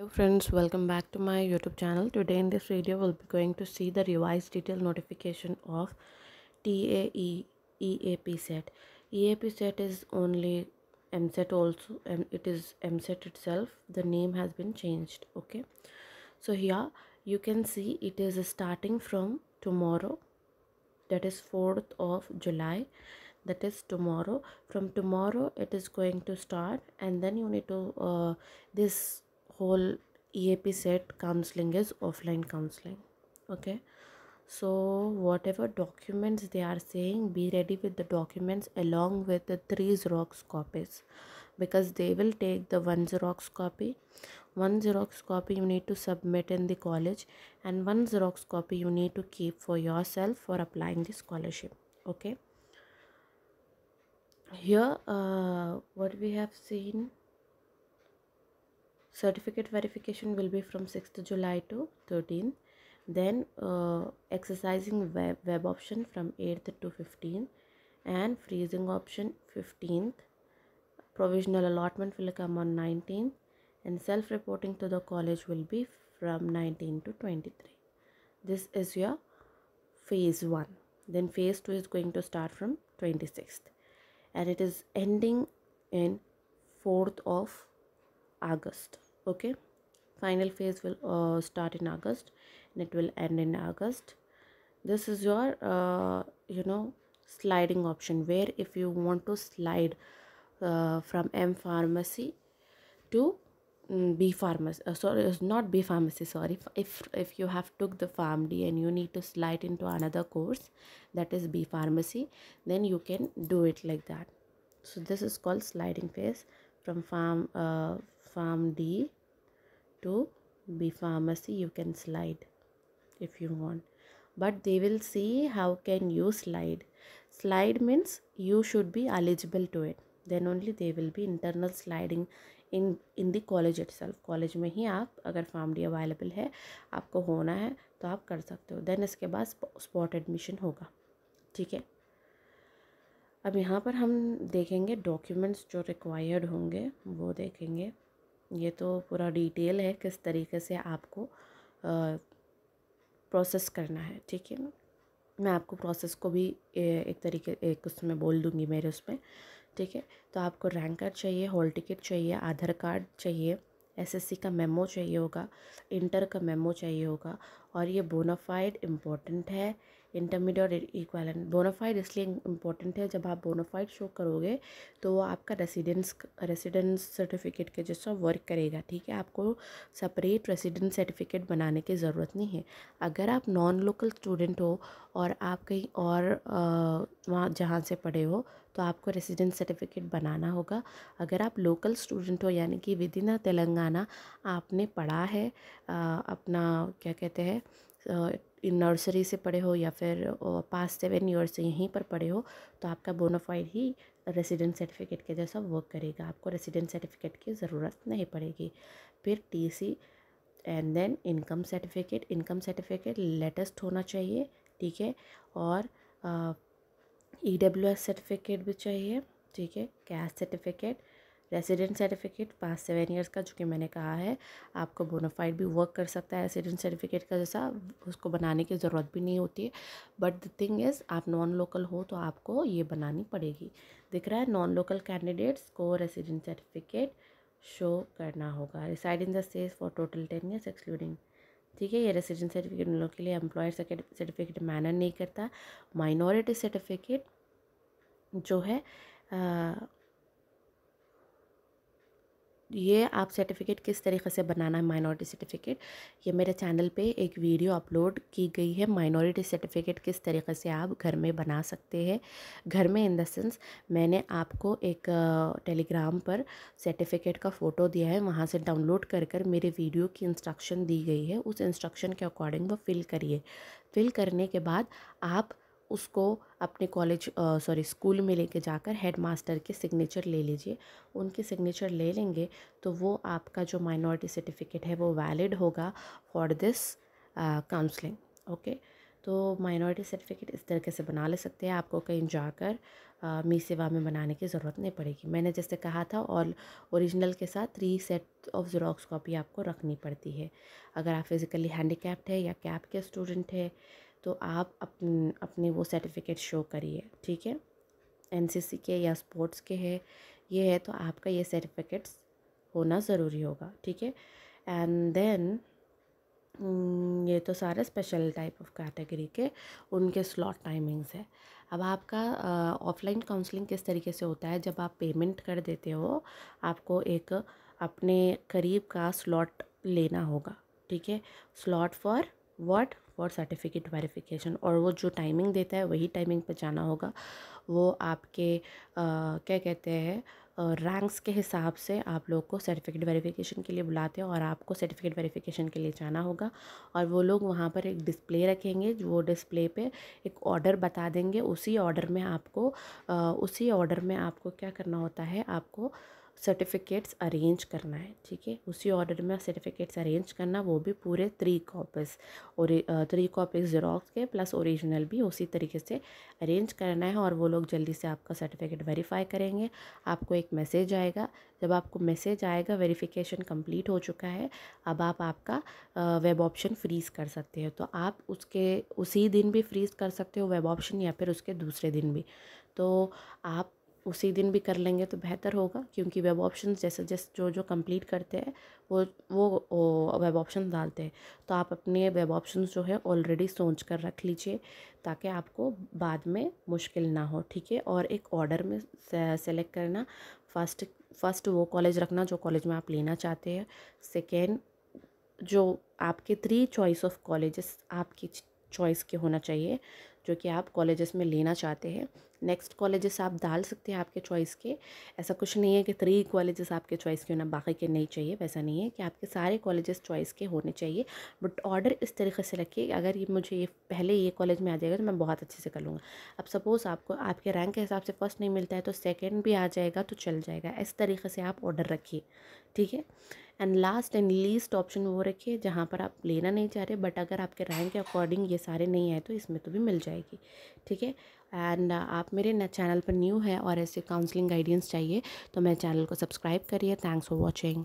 Hello friends, welcome back to my YouTube channel. Today in this video, we'll be going to see the revised detail notification of TAE EAP set. EAP set is only MSET also, and it is MSET itself. The name has been changed. Okay, so here you can see it is starting from tomorrow, that is 4th of July that is tomorrow from tomorrow it is going to start and then you need to uh, this whole EAP set counseling is offline counseling okay so whatever documents they are saying be ready with the documents along with the three xerox copies because they will take the one xerox copy one xerox copy you need to submit in the college and one xerox copy you need to keep for yourself for applying the scholarship okay here uh, what we have seen certificate verification will be from 6th July to 13th then uh, exercising web, web option from 8th to 15th and freezing option 15th provisional allotment will come on 19th and self-reporting to the college will be from 19 to 23 this is your phase 1 then phase 2 is going to start from 26th and it is ending in 4th of August okay final phase will uh, start in august and it will end in august this is your uh, you know sliding option where if you want to slide uh, from m pharmacy to mm, b pharmacy uh, sorry it's not b pharmacy sorry if if you have took the farm d and you need to slide into another course that is b pharmacy then you can do it like that so this is called sliding phase from farm uh, farm d to be pharmacy you can slide if you want but they will see how can you slide slide means you should be eligible to it then only they will be internal sliding in in the college itself college college में ही आप अगर pharm D available है आपको होना है तो आप कर सकते हो देन इसके बाद स्पॉट एडमिशन होगा ठीक है अब यहाँ पर हम देखेंगे डॉक्यूमेंट्स जो रिक्वायर्ड होंगे वो देखेंगे ये तो पूरा डिटेल है किस तरीके से आपको प्रोसेस करना है ठीक है ना मैं आपको प्रोसेस को भी एक तरीके एक उसमें बोल दूँगी मेरे उसमें ठीक है तो आपको रैंक कार्ड चाहिए हॉल टिकट चाहिए आधार कार्ड चाहिए एसएससी का मेमो चाहिए होगा इंटर का मेमो चाहिए होगा और ये बोनाफाइड इम्पॉर्टेंट है इंटरमीडिएट इक्वालेंट बोनाफाइड इसलिए इम्पॉर्टेंट है जब आप बोनाफाइड शो करोगे तो वो आपका रेसिडेंस रेसिडेंस सर्टिफिकेट के जैसा वर्क करेगा ठीक है आपको सेपरेट रेसिडेंस सर्टिफिकेट बनाने की ज़रूरत नहीं है अगर आप नॉन लोकल स्टूडेंट हो और आप कहीं और वहाँ जहाँ से पढ़े हो तो आपको रेसिडेंस सर्टिफिकेट बनाना होगा अगर आप लोकल स्टूडेंट हो यानी कि विद इन तेलंगाना आपने पढ़ा है आ, अपना क्या कहते हैं नर्सरी से पढ़े हो या फिर पास सेवन ईयर से यहीं पर पढ़े हो तो आपका बोनाफाइड ही रेसिडेंस सर्टिफिकेट के जैसा वर्क करेगा आपको रेसिडेंट सर्टिफिकेट की ज़रूरत नहीं पड़ेगी फिर TC and then income certificate income certificate latest होना चाहिए ठीक है और ई डब्ल्यू एस सर्टिफिकेट भी चाहिए ठीक है कैश सर्टिफिकेट रेसिडेंट सर्टिफिकेट पाँच सेवन ईयर्स का जो कि मैंने कहा है आपको बोनाफाइड भी वर्क कर सकता है रेसिडेंट सर्टिफिकेट का जैसा उसको बनाने की ज़रूरत भी नहीं होती है बट द थिंग इज़ आप नॉन लोकल हो तो आपको ये बनानी पड़ेगी दिख रहा है नॉन लोकल कैंडिडेट्स को रेसिडेंट सर्टिफिकेट शो करना होगा reside in the state for total ten years excluding ठीक है ये रेसिडेंट सर्टिफिकेट उन लोगों के लिए एम्प्लॉयर सर्टिफिकेट मैनर नहीं करता माइनॉरिटी सर्टिफिकेट जो है ये आप सर्टिफिकेट किस तरीके से बनाना है माइनॉरिटी सर्टिफिकेट ये मेरे चैनल पे एक वीडियो अपलोड की गई है माइनॉरिटी सर्टिफिकेट किस तरीके से आप घर में बना सकते हैं घर में इन द सेंस मैंने आपको एक टेलीग्राम पर सर्टिफिकेट का फ़ोटो दिया है वहाँ से डाउनलोड कर कर मेरे वीडियो की इंस्ट्रक्शन दी गई है उस इंस्ट्रक्शन के अकॉर्डिंग वो फिल करिए फिल करने के बाद आप उसको अपने कॉलेज सॉरी स्कूल में लेके जाकर हेड मास्टर के सिग्नेचर ले लीजिए उनके सिग्नेचर ले लेंगे तो वो आपका जो माइनॉरिटी सर्टिफिकेट है वो वैलिड होगा फॉर दिस काउंसलिंग ओके तो माइनॉरिटी सर्टिफिकेट इस तरीके से बना ले सकते हैं आपको कहीं जाकर मी सेवा में बनाने की ज़रूरत नहीं पड़ेगी मैंने जैसे कहा था और ओरिजिनल के साथ three set of xerox copy आपको रखनी पड़ती है अगर आप फिज़िकली हैंडीकैप्ड है या कैप के स्टूडेंट है तो आप अपन अपने वो सर्टिफिकेट शो करिए ठीक है एनसीसी के या स्पोर्ट्स के है ये है तो आपका ये सर्टिफिकेट्स होना ज़रूरी होगा ठीक है एंड देन ये तो सारे स्पेशल टाइप ऑफ कैटेगरी के उनके स्लॉट टाइमिंग्स है अब आपका ऑफलाइन काउंसलिंग किस तरीके से होता है जब आप पेमेंट कर देते हो आपको एक अपने करीब का स्लॉट लेना होगा ठीक है slot for what for certificate verification और वो जो टाइमिंग देता है वही टाइमिंग पर जाना होगा वो आपके आ, क्या कहते हैं रैंक्स के हिसाब से आप लोग को सर्टिफिकेट वेरिफिकेशन के लिए बुलाते हैं और आपको सर्टिफिकेट वेरिफिकेशन के लिए जाना होगा और वो लोग वहाँ पर एक डिस्प्ले रखेंगे वो डिस्प्ले पे एक ऑर्डर बता देंगे उसी ऑर्डर में आपको आ, उसी ऑर्डर में आपको क्या करना होता है आपको सर्टिफिकेट्स अरेंज करना है ठीक है उसी ऑर्डर में सर्टिफिकेट्स अरेंज करना वो भी पूरे थ्री कॉपीज़ और थ्री कॉपीज़ जेरोक्स के प्लस ओरिजिनल भी उसी तरीके से अरेंज करना है और वो लोग जल्दी से आपका सर्टिफिकेट वेरीफाई करेंगे आपको एक मैसेज आएगा जब आपको मैसेज आएगा वेरीफ़िकेशन कंप्लीट हो चुका है अब आप आपका वेब ऑप्शन फ्रीज़ कर सकते हैं तो आप उसके उसी दिन भी फ्रीज़ कर सकते हो वेब ऑप्शन या फिर उसके दूसरे दिन भी तो आप उसी दिन भी कर लेंगे तो बेहतर होगा क्योंकि वेब ऑप्शन जैसे जैसे जो जो कंप्लीट करते हैं वो वो वेब ऑप्शन डालते हैं तो आप अपने वेब ऑप्शन जो है ऑलरेडी सोच कर रख लीजिए ताकि आपको बाद में मुश्किल ना हो ठीक है और एक ऑर्डर में सेलेक्ट करना फर्स्ट फर्स्ट वो कॉलेज रखना जो कॉलेज में आप लेना चाहते हैं सेकेंड जो आपके थ्री चॉइस ऑफ कॉलेजेस आपकी चॉइस के होना चाहिए जो कि आप कॉलेजेस में लेना चाहते हैं नेक्स्ट कॉलेजेस आप डाल सकते हैं आपके चॉइस के ऐसा कुछ नहीं है कि थ्री कॉलेजेस आपके चॉइस के होना बाकी के नहीं चाहिए वैसा नहीं है कि आपके सारे कॉलेजेस चॉइस के होने चाहिए बट ऑर्डर इस तरीके से रखिए अगर ये मुझे ये पहले ये कॉलेज में आ जाएगा तो मैं बहुत अच्छे से कर लूँगा अब सपोज़ आपको आपके रैंक के हिसाब से फ़र्स्ट नहीं मिलता है तो सेकेंड भी आ जाएगा तो चल जाएगा इस तरीके से आप ऑर्डर रखिए ठीक है and last and least option वो रखिए जहाँ पर आप लेना नहीं चाह रहे बट अगर आपके रैंक के अकॉर्डिंग ये सारे नहीं आए तो इसमें तो भी मिल जाएगी ठीक है एंड आप मेरे न चैनल पर न्यू है और ऐसे काउंसलिंग गाइडेंस चाहिए तो मेरे चैनल को सब्सक्राइब करिए थैंक्स फॉर वॉचिंग